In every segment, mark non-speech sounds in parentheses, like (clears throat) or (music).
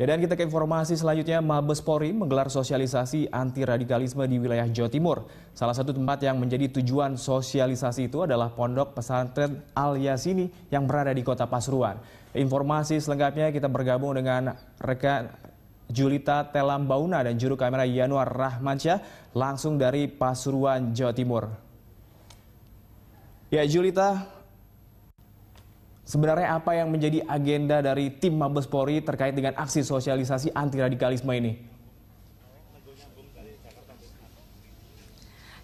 Ya dan kita ke informasi selanjutnya, Mabes Polri menggelar sosialisasi anti radikalisme di wilayah Jawa Timur. Salah satu tempat yang menjadi tujuan sosialisasi itu adalah Pondok Pesantren Al Yasini yang berada di Kota Pasuruan. Informasi selengkapnya kita bergabung dengan rekan Julita Telambauna dan juru kamera Yanuar Rahmansyah langsung dari Pasuruan, Jawa Timur. Ya Julita, Sebenarnya apa yang menjadi agenda dari tim Mabes Polri terkait dengan aksi sosialisasi anti radikalisme ini?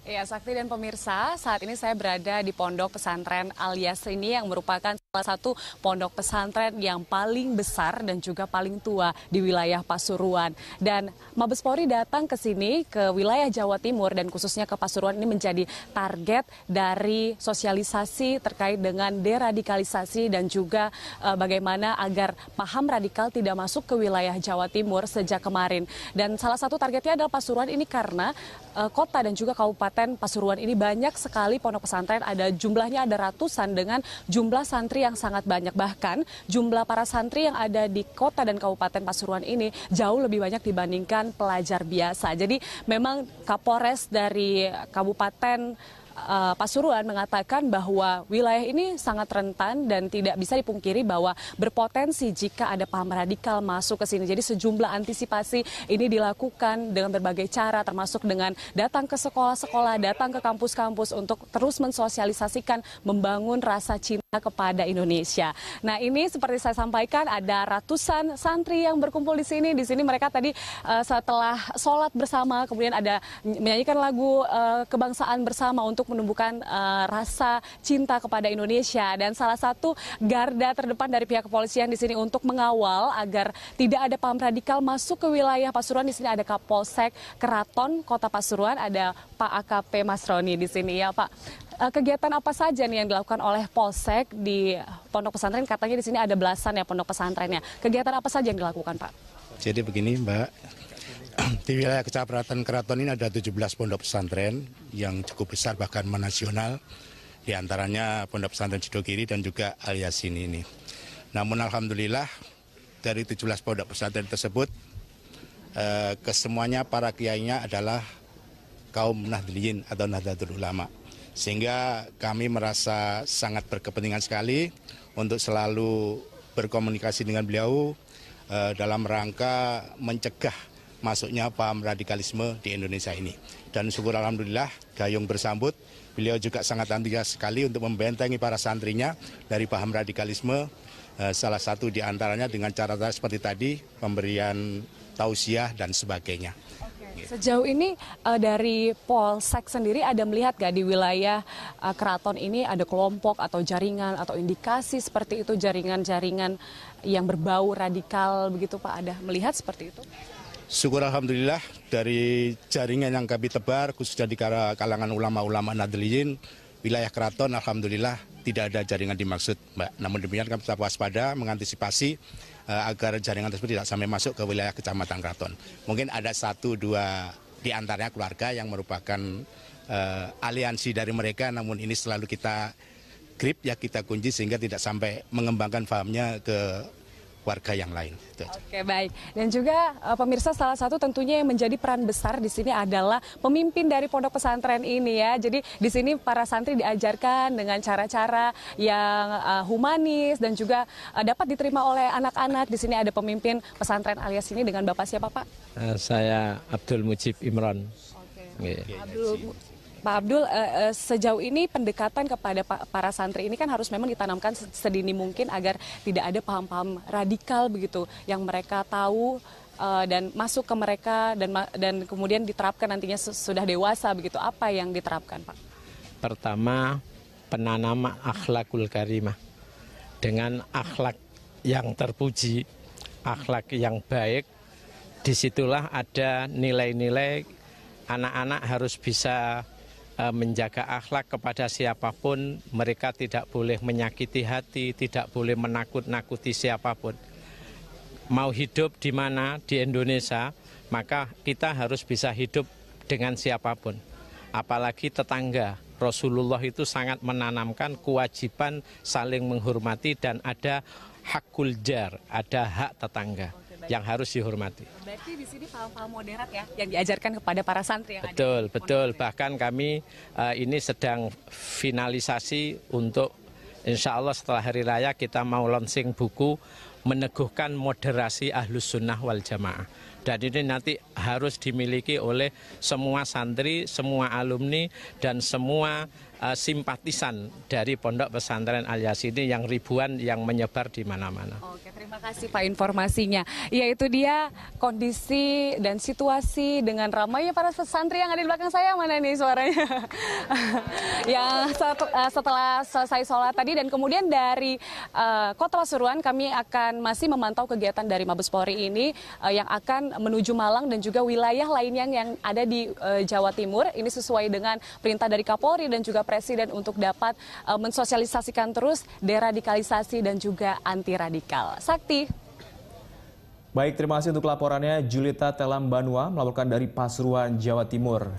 Ya, Sakti dan pemirsa, saat ini saya berada di Pondok Pesantren Alias ini yang merupakan salah satu pondok pesantren yang paling besar dan juga paling tua di wilayah Pasuruan. Dan Mabes Polri datang ke sini ke wilayah Jawa Timur dan khususnya ke Pasuruan ini menjadi target dari sosialisasi terkait dengan deradikalisasi dan juga e, bagaimana agar paham radikal tidak masuk ke wilayah Jawa Timur sejak kemarin. Dan salah satu targetnya adalah Pasuruan ini karena e, kota dan juga kabupaten Pasuruan ini banyak sekali pondok pesantren ada jumlahnya ada ratusan dengan jumlah santri yang sangat banyak. Bahkan jumlah para santri yang ada di kota dan kabupaten Pasuruan ini jauh lebih banyak dibandingkan pelajar biasa. Jadi memang Kapolres dari kabupaten uh, eh, Pasuruan mengatakan bahwa wilayah ini sangat rentan dan tidak bisa dipungkiri bahwa berpotensi jika ada paham radikal masuk ke sini. Jadi sejumlah antisipasi ini dilakukan dengan berbagai cara termasuk dengan datang ke sekolah-sekolah, datang ke kampus-kampus untuk terus mensosialisasikan membangun rasa cinta kepada Indonesia. Nah, ini seperti saya sampaikan ada ratusan santri yang berkumpul di sini. Di sini mereka tadi uh, setelah sholat bersama kemudian ada menyanyikan lagu uh, kebangsaan bersama untuk untuk menumbuhkan uh, rasa cinta kepada Indonesia dan salah satu garda terdepan dari pihak kepolisian di sini untuk mengawal agar tidak ada paham radikal masuk ke wilayah Pasuruan di sini ada Kapolsek Keraton Kota Pasuruan ada Pak AKP Masroni di sini ya Pak eh, kegiatan apa saja nih yang dilakukan oleh Polsek di Pondok Pesantren? Katanya di sini ada belasan ya Pondok Pesantrennya. Kegiatan apa saja yang dilakukan Pak? Jadi begini Mbak, (clears throat) di wilayah Kecamatan Keraton ini ada 17 pondok pesantren yang cukup besar bahkan menasional. Di antaranya pondok pesantren Sidogiri dan juga Al Yasin ini. Namun alhamdulillah dari 17 pondok pesantren tersebut eh, kesemuanya para kiainya adalah kaum Nahdliyin atau Nahdlatul Ulama. Sehingga kami merasa sangat berkepentingan sekali untuk selalu berkomunikasi dengan beliau eh, dalam rangka mencegah masuknya paham radikalisme di Indonesia ini. Dan syukur Alhamdulillah Gayung bersambut, beliau juga sangat antusias sekali untuk membentengi para santrinya dari paham radikalisme, eh, salah satu di antaranya dengan cara seperti tadi, pemberian tausiah dan sebagainya. Sejauh ini eh, dari Polsek sendiri ada melihat gak di wilayah eh, keraton ini ada kelompok atau jaringan atau indikasi seperti itu jaringan-jaringan yang berbau radikal begitu Pak ada melihat seperti itu? Syukur Alhamdulillah dari jaringan yang kami tebar khususnya di kalangan ulama-ulama Nadliyin, wilayah keraton Alhamdulillah tidak ada jaringan dimaksud Mbak. Namun demikian kami tetap waspada mengantisipasi uh, agar jaringan tersebut tidak sampai masuk ke wilayah kecamatan keraton. Mungkin ada satu dua di antaranya keluarga yang merupakan uh, aliansi dari mereka namun ini selalu kita grip ya kita kunci sehingga tidak sampai mengembangkan pahamnya ke warga yang lain. Gitu. Oke baik. Dan juga eh, pemirsa salah satu tentunya yang menjadi peran besar di sini adalah pemimpin dari pondok pesantren ini ya. Jadi di sini para santri diajarkan dengan cara-cara yang eh, humanis dan juga eh, dapat diterima oleh anak-anak. Di sini ada pemimpin pesantren alias ini dengan bapak siapa pak? saya Abdul Mujib Imron. Oke. Iya. Abdul Pak Abdul, eh, eh, sejauh ini pendekatan kepada para santri ini kan harus memang ditanamkan sedini mungkin agar tidak ada paham-paham radikal begitu yang mereka tahu eh, dan masuk ke mereka dan dan kemudian diterapkan nantinya sudah dewasa begitu apa yang diterapkan pak? Pertama penanaman akhlakul karimah dengan akhlak yang terpuji, akhlak yang baik, disitulah ada nilai-nilai anak-anak harus bisa Eh, menjaga akhlak kepada siapapun, mereka tidak boleh menyakiti hati, tidak boleh menakut-nakuti siapapun. Mau hidup di mana di Indonesia, maka kita harus bisa hidup dengan siapapun, apalagi tetangga. Rasulullah itu sangat menanamkan kewajiban saling menghormati dan ada hakul jar, ada hak tetangga yang harus dihormati. Berarti di sini paham-paham moderat ya yang diajarkan kepada para santri yang Betul, ada. betul. Bahkan kami uh, ini sedang finalisasi untuk insya Allah setelah hari raya kita mau launching buku meneguhkan moderasi ahlus sunnah wal jamaah dan ini nanti harus dimiliki oleh semua santri, semua alumni dan semua uh, simpatisan dari Pondok Pesantren Al ini yang ribuan yang menyebar di mana-mana. Oke, terima kasih Pak informasinya. Yaitu dia kondisi dan situasi dengan ramainya para santri yang ada di belakang saya mana nih suaranya. (laughs) yang eh, setelah selesai sholat tadi dan kemudian dari uh, Kota Pasuruan kami akan masih memantau kegiatan dari Mabes Polri ini uh, yang akan menuju Malang dan juga wilayah lainnya yang ada di uh, Jawa Timur. Ini sesuai dengan perintah dari Kapolri dan juga Presiden untuk dapat uh, mensosialisasikan terus deradikalisasi dan juga anti radikal. Sakti. Baik, terima kasih untuk laporannya Julita Telam Banua melaporkan dari Pasuruan, Jawa Timur.